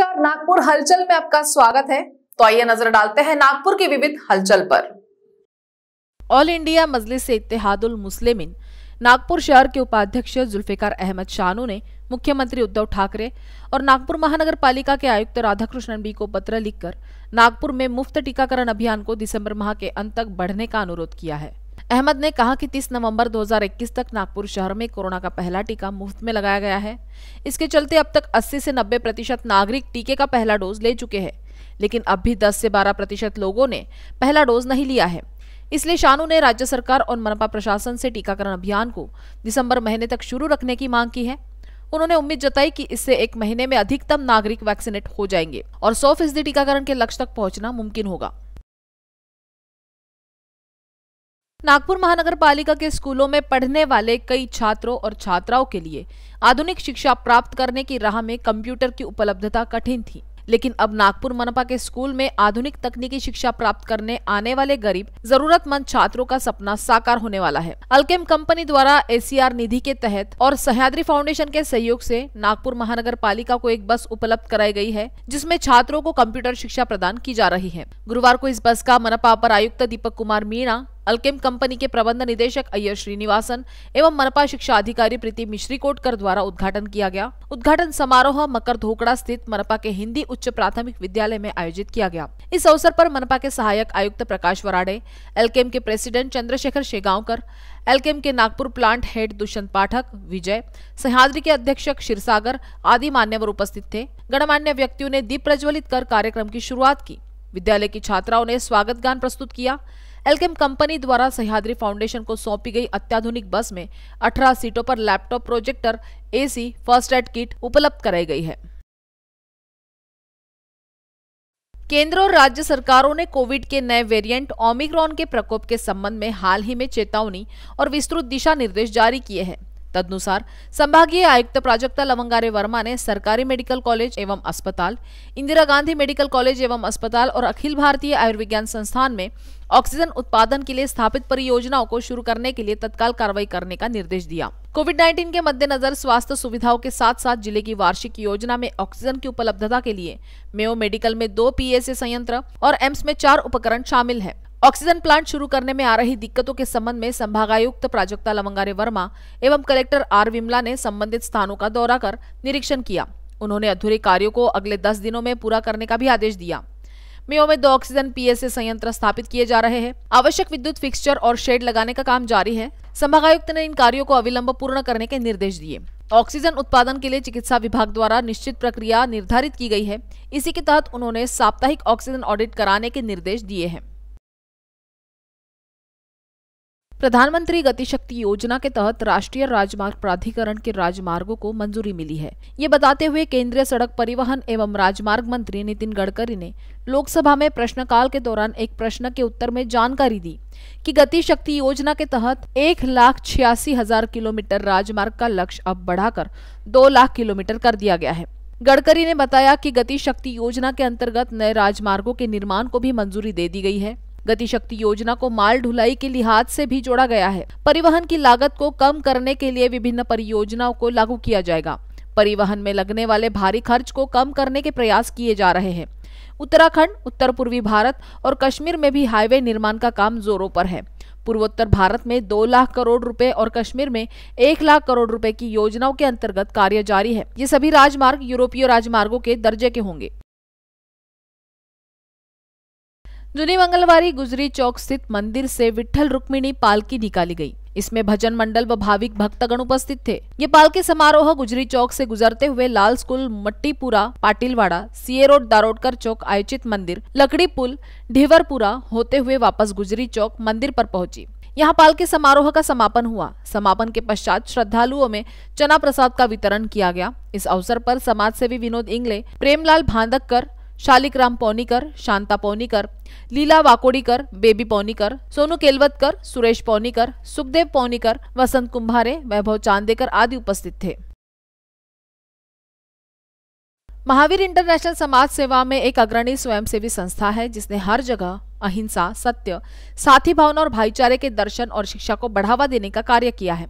नमस्कार नागपुर हलचल में आपका स्वागत है तो आइए नजर डालते हैं नागपुर की विविध हलचल पर ऑल इंडिया मजलिस इतिहादुल मुस्लिमिन नागपुर शहर के उपाध्यक्ष जुल्फिकार अहमद शानू ने मुख्यमंत्री उद्धव ठाकरे और नागपुर महानगर पालिका के आयुक्त राधाकृष्णन बी को पत्र लिखकर नागपुर में मुफ्त टीकाकरण अभियान को दिसंबर माह के अंत तक बढ़ने का अनुरोध किया है अहमद ने कहा कि 30 नवंबर 2021 तक नागपुर शहर में कोरोना का पहला टीका मुफ्त में लगाया गया है इसके चलते अब तक 80 से 90 प्रतिशत नागरिक टीके का पहला डोज ले चुके हैं लेकिन अब भी 10 से 12 प्रतिशत लोगों ने पहला डोज नहीं लिया है इसलिए शानू ने राज्य सरकार और मनपा प्रशासन से टीकाकरण अभियान को दिसंबर महीने तक शुरू रखने की मांग की है उन्होंने उम्मीद जताई कि इससे एक महीने में अधिकतम नागरिक वैक्सीनेट हो जाएंगे और सौ फीसदी टीकाकरण के लक्ष्य तक पहुंचना मुमकिन होगा नागपुर महानगर पालिका के स्कूलों में पढ़ने वाले कई छात्रों और छात्राओं के लिए आधुनिक शिक्षा प्राप्त करने की राह में कंप्यूटर की उपलब्धता कठिन थी लेकिन अब नागपुर मनपा के स्कूल में आधुनिक तकनीकी शिक्षा प्राप्त करने आने वाले गरीब जरूरतमंद छात्रों का सपना साकार होने वाला है अल्केम कंपनी द्वारा एसीआर निधि के तहत और सह्याद्री फाउंडेशन के सहयोग से नागपुर महानगर पालिका को एक बस उपलब्ध कराई गई है जिसमें छात्रों को कंप्यूटर शिक्षा प्रदान की जा रही है गुरुवार को इस बस का मनपा अपर आयुक्त दीपक कुमार मीणा अल्केम कंपनी के प्रबंध निदेशक अय्यर श्रीनिवासन एवं मनपा शिक्षा अधिकारी प्रीति मिश्री कोटकर द्वारा उद्घाटन किया गया उद्घाटन समारोह मकर धोकड़ा स्थित मनपा के हिंदी उच्च प्राथमिक विद्यालय में आयोजित किया गया इस अवसर पर मनपा के सहायक आयुक्त प्रकाश वराड़े एलकेम के प्रेसिडेंट चंद्रशेखर शेगांवकर एलकेम के नागपुर प्लांट हेड दुष्यंत पाठक विजय सह्याद्री के अध्यक्ष क्षीरसागर आदि मान्यवर उपस्थित थे गणमान्य व्यक्तियों ने दीप प्रज्वलित कर कार्यक्रम की शुरुआत की विद्यालय की छात्राओं ने स्वागत गान प्रस्तुत किया एलकेम कंपनी द्वारा सह्याद्री फाउंडेशन को सौंपी गई अत्याधुनिक बस में 18 सीटों पर laptop projector AC first aid kit उपलब्ध कराई गई है केंद्र और राज्य सरकारों ने कोविड के नए वेरिएंट ओमिक्रॉन के प्रकोप के संबंध में हाल ही में चेतावनी और विस्तृत दिशा निर्देश जारी किए हैं तदनुसार संभागीय आयुक्त प्राजक्ता लवंगारे वर्मा ने सरकारी मेडिकल कॉलेज एवं अस्पताल इंदिरा गांधी मेडिकल कॉलेज एवं अस्पताल और अखिल भारतीय आयुर्विज्ञान संस्थान में ऑक्सीजन उत्पादन के लिए स्थापित परियोजनाओं को शुरू करने के लिए तत्काल कार्रवाई करने का निर्देश दिया कोविड 19 के मद्देनजर स्वास्थ्य सुविधाओं के साथ साथ जिले की वार्षिक योजना में ऑक्सीजन की उपलब्धता के लिए मेयो मेडिकल में दो पीएसए संयंत्र और एम्स में चार उपकरण शामिल है ऑक्सीजन प्लांट शुरू करने में आ रही दिक्कतों के संबंध में संभागायुक्त प्राजक्ता लवंगारे वर्मा एवं कलेक्टर आर विमला ने संबंधित स्थानों का दौरा कर निरीक्षण किया उन्होंने अधूरे कार्यों को अगले दस दिनों में पूरा करने का भी आदेश दिया मेयो में दो ऑक्सीजन पीएसए संयंत्र स्थापित किए जा रहे हैं आवश्यक विद्युत फिक्सचर और शेड लगाने का काम जारी है संभागायुक्त ने इन कार्यों को अविलंब पूर्ण करने के निर्देश दिए ऑक्सीजन उत्पादन के लिए चिकित्सा विभाग द्वारा निश्चित प्रक्रिया निर्धारित की गई है इसी के तहत उन्होंने साप्ताहिक ऑक्सीजन ऑडिट कराने के निर्देश दिए हैं प्रधानमंत्री गतिशक्ति योजना के तहत राष्ट्रीय राजमार्ग प्राधिकरण के राजमार्गों को मंजूरी मिली है ये बताते हुए केंद्रीय सड़क परिवहन एवं राजमार्ग मंत्री नितिन गडकरी ने लोकसभा में प्रश्नकाल के दौरान एक प्रश्न के उत्तर में जानकारी दी कि गति शक्ति योजना के तहत एक लाख छियासी हजार किलोमीटर राजमार्ग का लक्ष्य अब बढ़ाकर दो लाख किलोमीटर कर दिया गया है गडकरी ने बताया कि गति शक्ति योजना के अंतर्गत नए राजमार्गों के निर्माण को भी मंजूरी दे दी गई है गतिशक्ति योजना को माल ढुलाई के लिहाज से भी जोड़ा गया है परिवहन की लागत को कम करने के लिए विभिन्न परियोजनाओं को लागू किया जाएगा परिवहन में लगने वाले भारी खर्च को कम करने के प्रयास किए जा रहे हैं उत्तराखंड उत्तर पूर्वी भारत और कश्मीर में भी हाईवे निर्माण का काम जोरों पर है पूर्वोत्तर भारत में दो लाख करोड़ रुपए और कश्मीर में एक लाख करोड़ रुपए की योजनाओं के अंतर्गत कार्य जारी है ये सभी राजमार्ग यूरोपीय राजमार्गों के दर्जे के होंगे जुनी मंगलवार गुजरी चौक स्थित मंदिर से विठल रुक्मिणी पालकी निकाली गई इसमें भजन मंडल व भाविक भक्तगण उपस्थित थे ये पालकी समारोह गुजरी चौक से गुजरते हुए लाल school Mattipura Patilwada CA road Darodkar चौक आयोजित मंदिर लकड़ी पुल ढीवरपुरा होते हुए वापस गुजरी चौक मंदिर पर पहुंची यहाँ पालकी समारोह का समापन हुआ समापन के पश्चात श्रद्धालुओं में चना प्रसाद का वितरण किया गया इस अवसर पर समाज सेवी विनोद इंगले प्रेमलाल भांदककर शालिकराम पौनीकर शांता पौनीकर लीला वाकोडीकर बेबी पौनीकर सोनू केलवतकर सुरेश पौनीकर सुखदेव पौनीकर वसंत कुंभारे वैभव चांदेकर आदि उपस्थित थे महावीर इंटरनेशनल समाज सेवा में एक अग्रणी स्वयंसेवी संस्था है जिसने हर जगह अहिंसा सत्य साथी भावना और भाईचारे के दर्शन और शिक्षा को बढ़ावा देने का कार्य किया है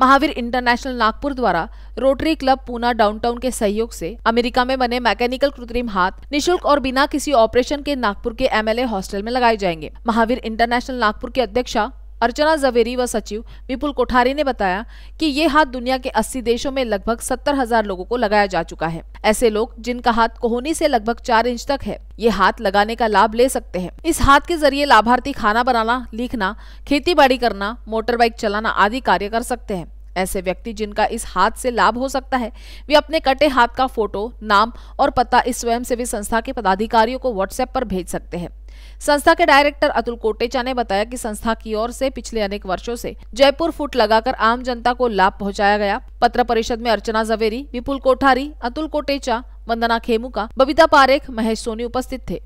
महावीर इंटरनेशनल नागपुर द्वारा रोटरी क्लब पूना डाउनटाउन के सहयोग से अमेरिका में बने मैकेनिकल कृत्रिम हाथ निशुल्क और बिना किसी ऑपरेशन के नागपुर के एमएलए हॉस्टल में लगाए जाएंगे महावीर इंटरनेशनल नागपुर की अध्यक्षा अर्चना जवेरी व सचिव विपुल कोठारी ने बताया कि ये हाथ दुनिया के 80 देशों में लगभग सत्तर हजार लोगों को लगाया जा चुका है ऐसे लोग जिनका हाथ कोहनी से लगभग चार इंच तक है ये हाथ लगाने का लाभ ले सकते हैं इस हाथ के जरिए लाभार्थी खाना बनाना लिखना खेती बाड़ी करना मोटर बाइक चलाना आदि कार्य कर सकते हैं ऐसे व्यक्ति जिनका इस हाथ से लाभ हो सकता है वे अपने कटे हाथ का फोटो नाम और पता इस स्वयंसेवी संस्था के पदाधिकारियों को व्हाट्सएप पर भेज सकते हैं संस्था के डायरेक्टर अतुल कोटेचा ने बताया कि संस्था की ओर से पिछले अनेक वर्षों से जयपुर फुट लगाकर आम जनता को लाभ पहुंचाया गया पत्र परिषद में अर्चना जवेरी विपुल कोठारी अतुल कोटेचा वंदना खेमुका बबीता पारेख महेश सोनी उपस्थित थे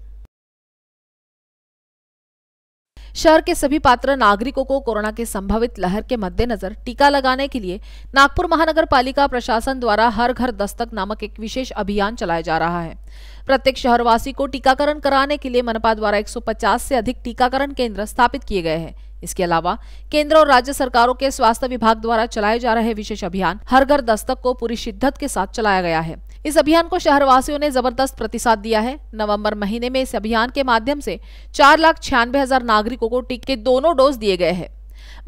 शहर के सभी पात्र नागरिकों को कोरोना के संभावित लहर के मद्देनजर टीका लगाने के लिए नागपुर महानगर पालिका प्रशासन द्वारा हर घर दस्तक नामक एक विशेष अभियान चलाया जा रहा है प्रत्येक शहरवासी को टीकाकरण कराने के लिए मनपा द्वारा 150 से अधिक टीकाकरण केंद्र स्थापित किए गए हैं इसके अलावा केंद्र और राज्य सरकारों के स्वास्थ्य विभाग द्वारा चलाए जा रहे विशेष अभियान हर घर दस्तक को पूरी शिद्दत के साथ चलाया गया है इस अभियान को शहरवासियों ने जबरदस्त प्रतिसाद दिया है नवंबर महीने में इस अभियान के माध्यम से चार लाख छियानवे हजार नागरिकों को टीके दोनों डोज दिए गए हैं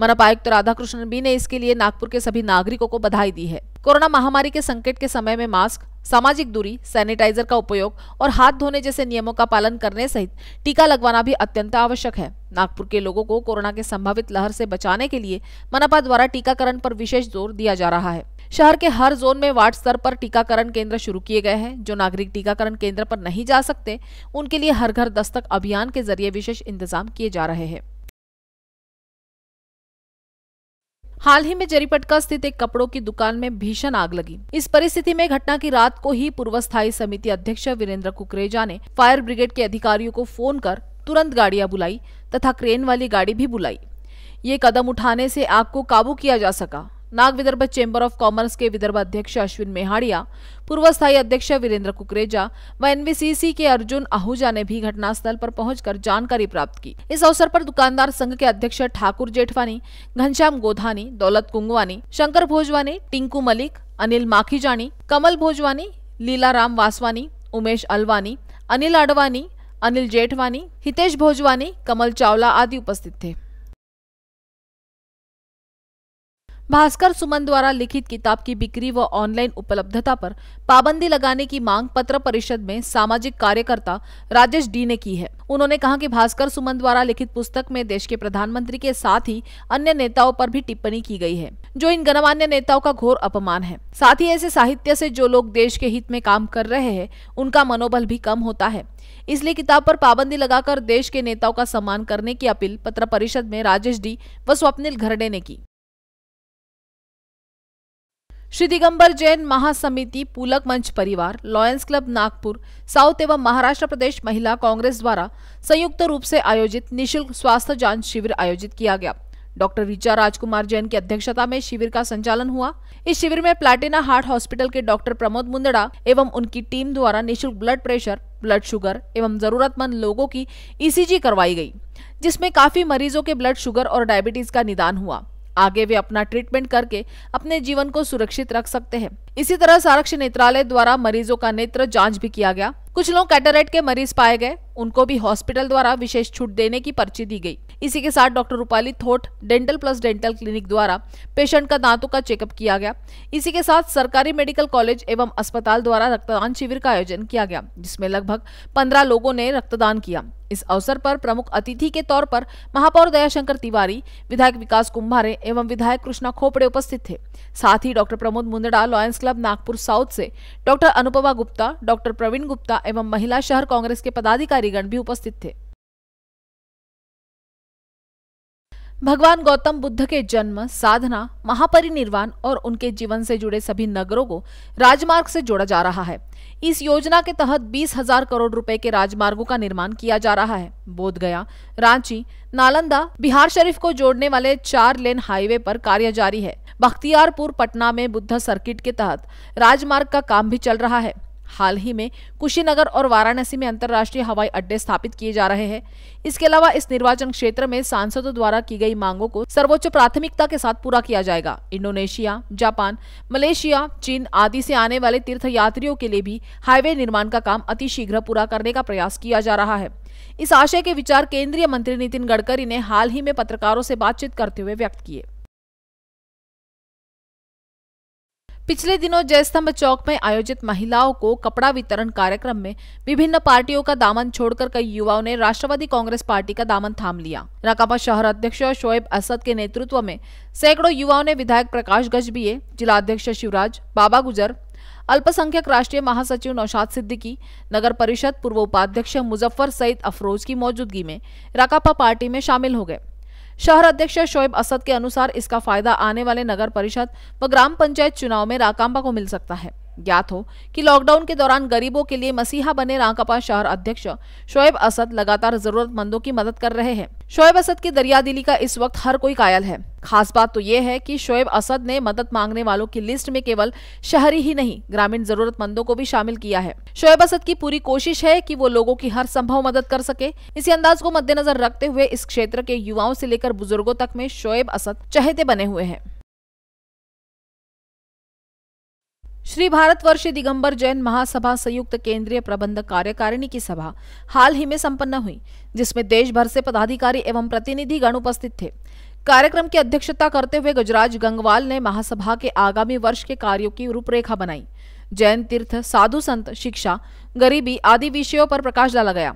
मनपा आयुक्त तो राधाकृष्णन बी ने इसके लिए नागपुर के सभी नागरिकों को बधाई दी है कोरोना महामारी के संकट के समय में मास्क सामाजिक दूरी सैनिटाइजर का उपयोग और हाथ धोने जैसे नियमों का पालन करने सहित टीका लगवाना भी अत्यंत आवश्यक है नागपुर के लोगों को कोरोना के संभावित लहर से बचाने के लिए मनपा द्वारा टीकाकरण पर विशेष जोर दिया जा रहा है शहर के हर जोन में वार्ड स्तर पर टीकाकरण केंद्र शुरू किए गए हैं जो नागरिक टीकाकरण केंद्र पर नहीं जा सकते उनके लिए हर घर दस्तक अभियान के जरिए विशेष इंतजाम किए जा रहे हैं हाल ही में जरीपटका स्थित एक कपड़ों की दुकान में भीषण आग लगी इस परिस्थिति में घटना की रात को ही पूर्व स्थायी समिति अध्यक्ष वीरेंद्र कुकरेजा ने फायर ब्रिगेड के अधिकारियों को फोन कर तुरंत गाड़ियां बुलाई तथा क्रेन वाली गाड़ी भी बुलाई ये कदम उठाने से आग को काबू किया जा सका Nag Vidarbha chamber of commerce के विदर्भ अध्यक्ष अश्विन मेहाड़िया पूर्व स्थायी अध्यक्ष वीरेंद्र कुकरेजा व एनवीसीसी के अर्जुन आहूजा ने भी घटनास्थल पर पहुंचकर जानकारी प्राप्त की इस अवसर पर दुकानदार संघ के अध्यक्ष ठाकुर जेठवानी घनश्याम गोधानी दौलत कुंगवानी शंकर भोजवानी टिंकू मलिक अनिल माखीजानी कमल भोजवानी लीलाराम वासवानी उमेश अलवानी अनिल अडवानी अनिल जेठवानी हितेश भोजवानी कमल चावला आदि उपस्थित थे भास्कर सुमन द्वारा लिखित किताब की बिक्री व ऑनलाइन उपलब्धता पर पाबंदी लगाने की मांग पत्र परिषद में सामाजिक कार्यकर्ता राजेश डी ने की है उन्होंने कहा कि भास्कर सुमन द्वारा लिखित पुस्तक में देश के प्रधानमंत्री के साथ ही अन्य नेताओं पर भी टिप्पणी की गई है जो इन गणमान्य नेताओं का घोर अपमान है साथ ही ऐसे साहित्य से जो लोग देश के हित में काम कर रहे हैं उनका मनोबल भी कम होता है इसलिए किताब पर पाबंदी लगाकर देश के नेताओं का सम्मान करने की अपील पत्र परिषद में राजेश डी व स्वप्निल घरडे ने की श्री दिगंबर जैन महासमिति पुलक मंच परिवार लॉयंस क्लब नागपुर साउथ एवं महाराष्ट्र प्रदेश महिला कांग्रेस द्वारा संयुक्त रूप से आयोजित निशुल्क स्वास्थ्य जांच शिविर आयोजित किया गया डॉक्टर ऋचा राजकुमार जैन की अध्यक्षता में शिविर का संचालन हुआ इस शिविर में प्लाटिना हार्ट हॉस्पिटल के डॉक्टर प्रमोद मुंदड़ा एवं उनकी टीम द्वारा निःशुल्क ब्लड प्रेशर ब्लड शुगर एवं जरूरतमंद लोगों की ईसीजी e करवाई गई जिसमें काफी मरीजों के ब्लड शुगर और डायबिटीज का निदान हुआ आगे वे अपना ट्रीटमेंट करके अपने जीवन को सुरक्षित रख सकते हैं इसी तरह संरक्षण नेत्रालय द्वारा मरीजों का नेत्र जांच भी किया गया कुछ लोग कैटरेट के मरीज पाए गए उनको भी हॉस्पिटल द्वारा विशेष छूट देने की पर्ची दी गई इसी के साथ doctor Rupali Thote dental plus dental clinic द्वारा पेशेंट का दांतों का चेकअप किया गया इसी के साथ सरकारी मेडिकल कॉलेज एवं अस्पताल द्वारा रक्तदान शिविर का आयोजन किया गया जिसमें लगभग पंद्रह लोगों ने रक्तदान किया इस अवसर पर प्रमुख अतिथि के तौर पर महापौर दयाशंकर तिवारी विधायक विकास कुंभारे एवं विधायक कृष्णा खोपड़े उपस्थित थे साथ ही doctor Pramod Mundada lions club Nagpur south से डॉक्टर अनुपमा गुप्ता डॉक्टर प्रवीण गुप्ता एवं महिला शहर कांग्रेस के पदाधिकारीगण भी उपस्थित थे भगवान गौतम बुद्ध के जन्म साधना महापरिनिर्वाण और उनके जीवन से जुड़े सभी नगरों को राजमार्ग से जोड़ा जा रहा है इस योजना के तहत बीस हजार करोड़ रुपए के राजमार्गों का निर्माण किया जा रहा है बोध गया रांची नालंदा बिहार शरीफ को जोड़ने वाले चार लेन हाईवे पर कार्य जारी है बख्तियारपुर पटना में बुद्ध सर्किट के तहत राजमार्ग का काम भी चल रहा है हाल ही में कुशीनगर और वाराणसी में अंतर्राष्ट्रीय हवाई अड्डे स्थापित किए जा रहे हैं इसके अलावा इस निर्वाचन क्षेत्र में सांसदों द्वारा की गई मांगों को सर्वोच्च प्राथमिकता के साथ पूरा किया जाएगा इंडोनेशिया जापान मलेशिया चीन आदि से आने वाले तीर्थयात्रियों के लिए भी हाईवे निर्माण का काम अतिशीघ्र पूरा करने का प्रयास किया जा रहा है इस आशय के विचार केंद्रीय मंत्री नितिन गडकरी ने हाल ही में पत्रकारों से बातचीत करते हुए व्यक्त किए पिछले दिनों जयस्तंभ चौक में आयोजित महिलाओं को कपड़ा वितरण कार्यक्रम में विभिन्न पार्टियों का दामन छोड़कर कई युवाओं ने राष्ट्रवादी कांग्रेस पार्टी का दामन थाम लिया राकापा शहर अध्यक्ष शोएब असद के नेतृत्व में सैकड़ों युवाओं ने विधायक प्रकाश जिला जिलाध्यक्ष शिवराज बाबा गुजर अल्पसंख्यक राष्ट्रीय महासचिव नौशाद सिद्दीकी नगर परिषद पूर्व उपाध्यक्ष मुजफ्फर सईद अफरोज की मौजूदगी में राकापा पार्टी में शामिल हो गए शहर अध्यक्ष शोएब असद के अनुसार इसका फायदा आने वाले नगर परिषद व ग्राम पंचायत चुनाव में राकांबा को मिल सकता है ज्ञात हो कि लॉकडाउन के दौरान गरीबों के लिए मसीहा बने रांकापा शहर अध्यक्ष शोएब असद लगातार जरूरतमंदों की मदद कर रहे हैं शोएब असद की दरियादिली का इस वक्त हर कोई कायल है खास बात तो ये है कि शोएब असद ने मदद मांगने वालों की लिस्ट में केवल शहरी ही नहीं ग्रामीण जरूरतमंदों को भी शामिल किया है शोएब असद की पूरी कोशिश है कि वो लोगों की हर संभव मदद कर सके इसी अंदाज को मद्देनजर रखते हुए इस क्षेत्र के युवाओं से लेकर बुजुर्गों तक में शोएब असद चहेते बने हुए हैं श्री भारतवर्षीय दिगंबर जैन महासभा संयुक्त केंद्रीय प्रबंधक कार्यकारिणी की सभा हाल ही में संपन्न हुई जिसमें देश भर से पदाधिकारी एवं प्रतिनिधि गण उपस्थित थे कार्यक्रम की अध्यक्षता करते हुए गुजराज गंगवाल ने महासभा के आगामी वर्ष के कार्यों की रूपरेखा बनाई जैन तीर्थ साधु संत शिक्षा गरीबी आदि विषयों पर प्रकाश डाला गया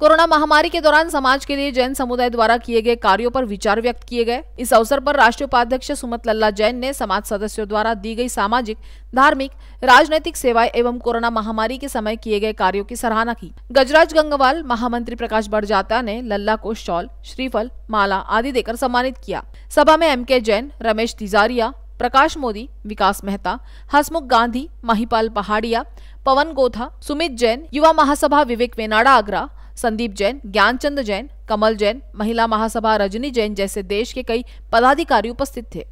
कोरोना महामारी के दौरान समाज के लिए जैन समुदाय द्वारा किए गए कार्यों पर विचार व्यक्त किए गए इस अवसर पर राष्ट्रीय उपाध्यक्ष सुमत लल्ला जैन ने समाज सदस्यों द्वारा दी गई सामाजिक धार्मिक राजनैतिक सेवाएं एवं कोरोना महामारी के समय किए गए कार्यों की सराहना की गजराज गंगवाल महामंत्री प्रकाश बड़जाता ने लल्ला को शॉल श्रीफल माला आदि देकर सम्मानित किया सभा में एम के जैन रमेश तिजारिया प्रकाश मोदी विकास मेहता हसमुख गांधी महिपाल पहाड़िया पवन गोथा सुमित जैन युवा महासभा विवेक वेनाडा आगरा संदीप जैन ज्ञानचंद जैन कमल जैन महिला महासभा रजनी जैन जैसे देश के कई पदाधिकारी उपस्थित थे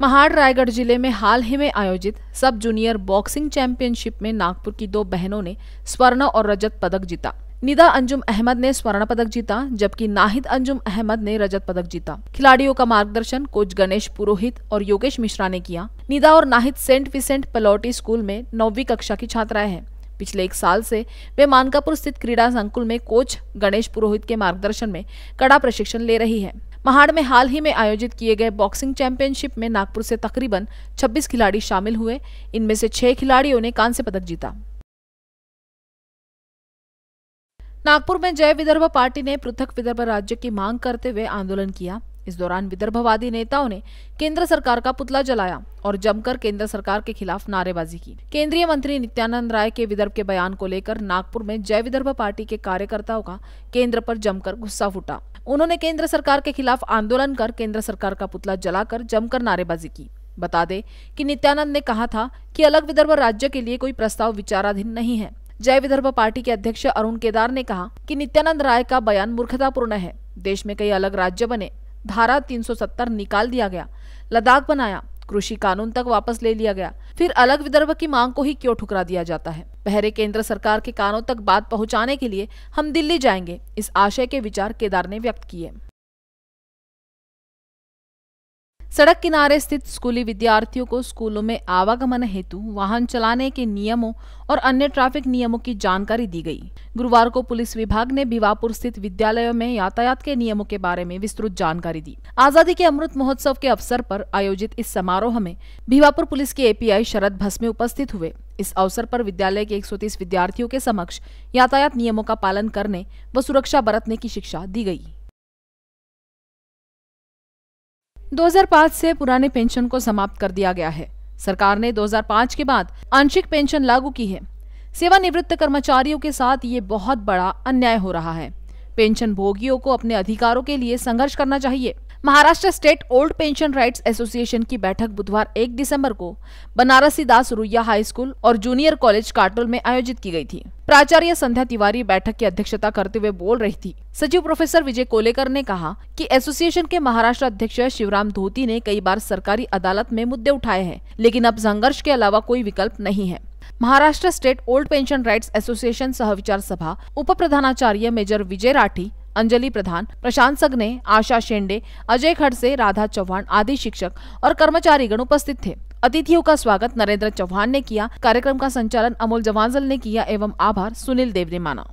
महाड़ रायगढ़ जिले में हाल ही में आयोजित सब जूनियर बॉक्सिंग चैंपियनशिप में नागपुर की दो बहनों ने स्वर्ण और रजत पदक जीता निदा अंजुम अहमद ने स्वर्ण पदक जीता जबकि नाहिद अंजुम अहमद ने रजत पदक जीता खिलाड़ियों का मार्गदर्शन कोच गणेश पुरोहित और योगेश मिश्रा ने किया निदा और Nahid Saint Vincent Pallotti school में नौवीं कक्षा की छात्राएं हैं पिछले एक साल से वे मानकापुर स्थित क्रीड़ा संकुल में कोच गणेश पुरोहित के मार्गदर्शन में कड़ा प्रशिक्षण ले रही है महाड़ में हाल ही में आयोजित किए गए बॉक्सिंग चैंपियनशिप में नागपुर से तकरीबन 26 खिलाड़ी शामिल हुए इनमें से छह खिलाड़ियों ने कांस्य पदक जीता नागपुर में जय विदर्भ पार्टी ने पृथक विदर्भ राज्य की मांग करते हुए आंदोलन किया इस दौरान विदर्भवादी नेताओं ने केंद्र सरकार का पुतला जलाया और जमकर केंद्र सरकार के खिलाफ नारेबाजी की केंद्रीय मंत्री नित्यानंद राय के विदर्भ के बयान को लेकर नागपुर में जय विदर्भ पार्टी के कार्यकर्ताओं का केंद्र पर जमकर गुस्सा फूटा उन्होंने केंद्र सरकार के खिलाफ आंदोलन कर केंद्र सरकार का पुतला जलाकर जमकर नारेबाजी की बता दे कि नित्यानंद ने कहा था कि अलग विदर्भ राज्य के लिए कोई प्रस्ताव विचाराधीन नहीं है जय विदर्भ पार्टी के अध्यक्ष अरुण केदार ने कहा कि नित्यानंद राय का बयान मूर्खतापूर्ण है देश में कई अलग राज्य बने धारा 370 निकाल दिया गया लद्दाख बनाया कृषि कानून तक वापस ले लिया गया फिर अलग विदर्भ की मांग को ही क्यों ठुकरा दिया जाता है पहले केंद्र सरकार के कानों तक बात पहुंचाने के लिए हम दिल्ली जाएंगे इस आशय के विचार केदार ने व्यक्त किए सड़क किनारे स्थित स्कूली विद्यार्थियों को स्कूलों में आवागमन हेतु वाहन चलाने के नियमों और अन्य ट्रैफिक नियमों की जानकारी दी गई गुरुवार को पुलिस विभाग ने भिवापुर स्थित विद्यालयों में यातायात के नियमों के बारे में विस्तृत जानकारी दी आजादी के अमृत महोत्सव के अवसर पर आयोजित इस समारोह में भिवापुर पुलिस के एपीआई शरद भस्मे उपस्थित हुए इस अवसर पर विद्यालय के 130 विद्यार्थियों के समक्ष यातायात नियमों का पालन करने व सुरक्षा बरतने की शिक्षा दी गई 2005 से पुराने पेंशन को समाप्त कर दिया गया है सरकार ने 2005 के बाद आंशिक पेंशन लागू की है सेवानिवृत्त कर्मचारियों के साथ ये बहुत बड़ा अन्याय हो रहा है पेंशन भोगियों को अपने अधिकारों के लिए संघर्ष करना चाहिए Maharashtra state old pension rights association की बैठक बुधवार 1 दिसंबर को बनारसी दास रुइया हाई स्कूल और जूनियर कॉलेज काटोल में आयोजित की गई थी प्राचार्य संध्या तिवारी बैठक की अध्यक्षता करते हुए बोल रही थी सचिव प्रोफेसर विजय कोलेकर ने कहा कि एसोसिएशन के महाराष्ट्र अध्यक्ष शिवराम धोती ने कई बार सरकारी अदालत में मुद्दे उठाए हैं लेकिन अब संघर्ष के अलावा कोई विकल्प नहीं है Maharashtra state old pension rights association सह विचार सभा उप प्रधानाचार्य मेजर विजय राठी अंजलि प्रधान प्रशांत सगने आशा शेंडे अजय खड़से राधा चौहान आदि शिक्षक और कर्मचारीगण उपस्थित थे अतिथियों का स्वागत नरेंद्र चौहान ने किया कार्यक्रम का संचालन अमोल जवानजल ने किया एवं आभार सुनील देव ने माना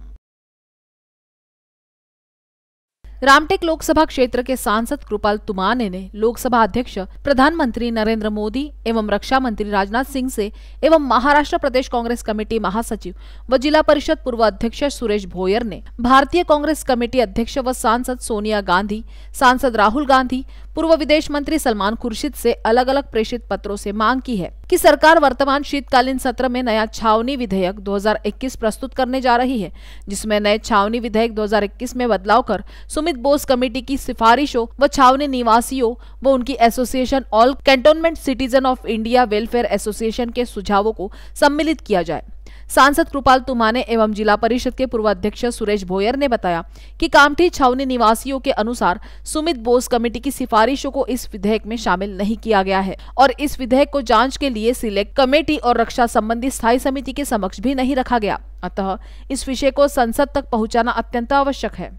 रामटेक लोकसभा क्षेत्र के सांसद कृपाल तुमाने ने लोकसभा अध्यक्ष प्रधानमंत्री नरेंद्र मोदी एवं रक्षा मंत्री राजनाथ सिंह से एवं महाराष्ट्र प्रदेश कांग्रेस कमेटी महासचिव व जिला परिषद पूर्व अध्यक्ष सुरेश भोयर ने भारतीय कांग्रेस कमेटी अध्यक्ष व सांसद सोनिया गांधी सांसद राहुल गांधी पूर्व विदेश मंत्री सलमान खुर्शीद से अलग अलग प्रेषित पत्रों से मांग की है कि सरकार वर्तमान शीतकालीन सत्र में नया छावनी विधेयक 2021 प्रस्तुत करने जा रही है जिसमें नए छावनी विधेयक 2021 में बदलाव कर सुमित नियमित बोस कमेटी की सिफारिशों व छावनी निवासियों व उनकी association all cantonment citizen of India welfare association के सुझावों को सम्मिलित किया जाए सांसद कृपाल तुमाने एवं जिला परिषद के पूर्वाध्यक्ष सुरेश भोयर ने बताया कि कामठी छावनी निवासियों के अनुसार सुमित बोस कमेटी की सिफारिशों को इस विधेयक में शामिल नहीं किया गया है और इस विधेयक को जांच के लिए सिलेक्ट कमेटी और रक्षा संबंधी स्थायी समिति के समक्ष भी नहीं रखा गया अतः इस विषय को संसद तक पहुँचाना अत्यंत आवश्यक है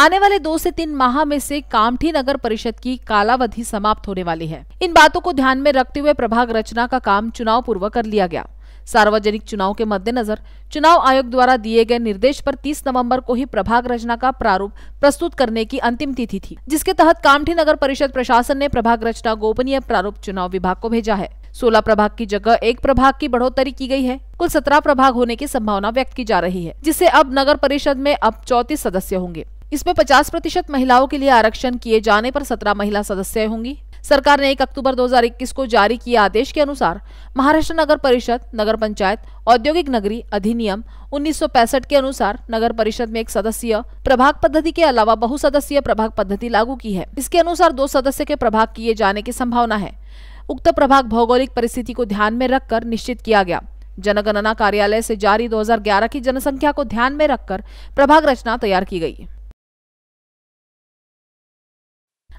आने वाले दो से तीन माह में से कामठी नगर परिषद की कालावधि समाप्त होने वाली है इन बातों को ध्यान में रखते हुए प्रभाग रचना का काम चुनाव पूर्व कर लिया गया सार्वजनिक चुनाव के मद्देनजर चुनाव आयोग द्वारा दिए गए निर्देश पर 30 नवंबर को ही प्रभाग रचना का प्रारूप प्रस्तुत करने की अंतिम तिथि थी जिसके तहत कामठी नगर परिषद प्रशासन ने प्रभाग रचना गोपनीय प्रारूप चुनाव विभाग को भेजा है सोलह प्रभाग की जगह एक प्रभाग की बढ़ोतरी की गई है कुल सत्रह प्रभाग होने की संभावना व्यक्त की जा रही है जिससे अब नगर परिषद में अब चौतीस सदस्य होंगे इसमें 50 प्रतिशत महिलाओं के लिए आरक्षण किए जाने पर 17 महिला सदस्य होंगी सरकार ने 1 अक्टूबर 2021 को जारी किए आदेश के अनुसार महाराष्ट्र नगर परिषद नगर पंचायत औद्योगिक नगरी अधिनियम 1965 के अनुसार नगर परिषद में एक सदस्यीय प्रभाग पद्धति के अलावा बहुसदस्यीय प्रभाग पद्धति लागू की है इसके अनुसार दो सदस्य के प्रभाग किए जाने की संभावना है उक्त प्रभाग भौगोलिक परिस्थिति को ध्यान में रखकर निश्चित किया गया जनगणना कार्यालय से जारी 2011 की जनसंख्या को ध्यान में रखकर प्रभाग रचना तैयार की गई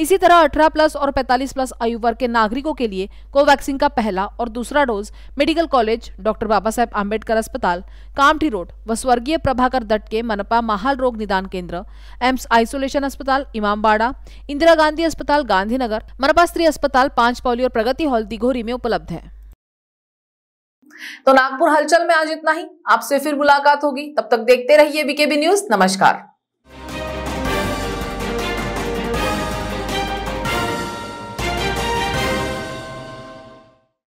इसी तरह अठारह प्लस और 45 प्लस आयु वर्ग के नागरिकों के लिए कोवैक्सीन का पहला और दूसरा dose medical college doctor Baba Saheb Ambedkar अस्पताल कामठी रोड व स्वर्गीय प्रभाकर दट के मनपा महाल रोग निदान केंद्र एम्स आइसोलेशन अस्पताल इमामबाड़ा इंदिरा गांधी अस्पताल गांधीनगर मनपा स्त्री अस्पताल पांच पावली और प्रगति हॉल दिघोरी में उपलब्ध है तो नागपुर हलचल में आज इतना ही आपसे फिर मुलाकात होगी तब तक देखते रहिए बीकेबी न्यूज नमस्कार